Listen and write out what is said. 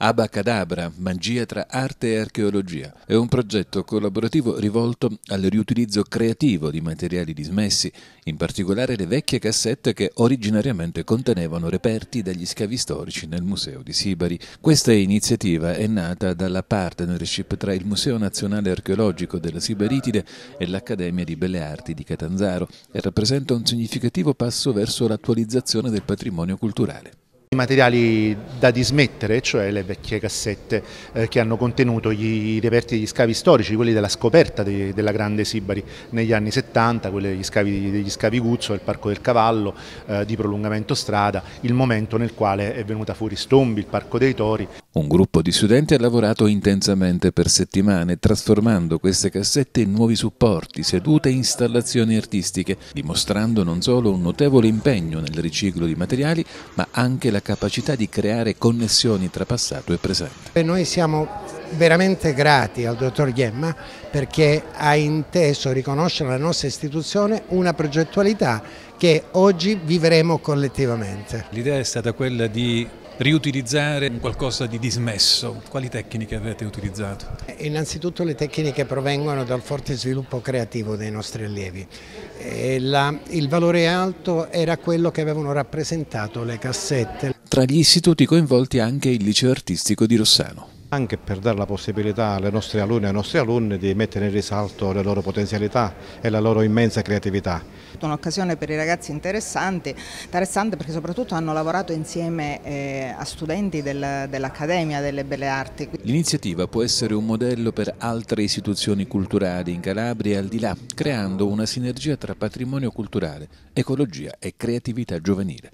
Abacadabra, magia tra arte e archeologia, è un progetto collaborativo rivolto al riutilizzo creativo di materiali dismessi, in particolare le vecchie cassette che originariamente contenevano reperti dagli scavi storici nel Museo di Sibari. Questa iniziativa è nata dalla partnership tra il Museo Nazionale Archeologico della Sibaritide e l'Accademia di Belle Arti di Catanzaro e rappresenta un significativo passo verso l'attualizzazione del patrimonio culturale. I materiali da dismettere, cioè le vecchie cassette eh, che hanno contenuto i reperti degli scavi storici, quelli della scoperta della Grande Sibari negli anni 70, quelli degli scavi, degli scavi Guzzo, del Parco del Cavallo, eh, di prolungamento strada, il momento nel quale è venuta fuori Stombi, il Parco dei Tori. Un gruppo di studenti ha lavorato intensamente per settimane, trasformando queste cassette in nuovi supporti, sedute e installazioni artistiche, dimostrando non solo un notevole impegno nel riciclo di materiali, ma anche la capacità di creare connessioni tra passato e presente. E noi siamo veramente grati al dottor Ghemma perché ha inteso riconoscere alla nostra istituzione una progettualità che oggi vivremo collettivamente. L'idea è stata quella di riutilizzare qualcosa di dismesso. Quali tecniche avete utilizzato? Eh, innanzitutto le tecniche provengono dal forte sviluppo creativo dei nostri allievi. Eh, la, il valore alto era quello che avevano rappresentato le cassette. Tra gli istituti coinvolti anche il liceo artistico di Rossano anche per dare la possibilità alle nostre alunne e ai nostri alunni di mettere in risalto le loro potenzialità e la loro immensa creatività. È un'occasione per i ragazzi interessante, interessante perché soprattutto hanno lavorato insieme eh, a studenti del, dell'Accademia delle Belle Arti. L'iniziativa può essere un modello per altre istituzioni culturali in Calabria e al di là, creando una sinergia tra patrimonio culturale, ecologia e creatività giovanile.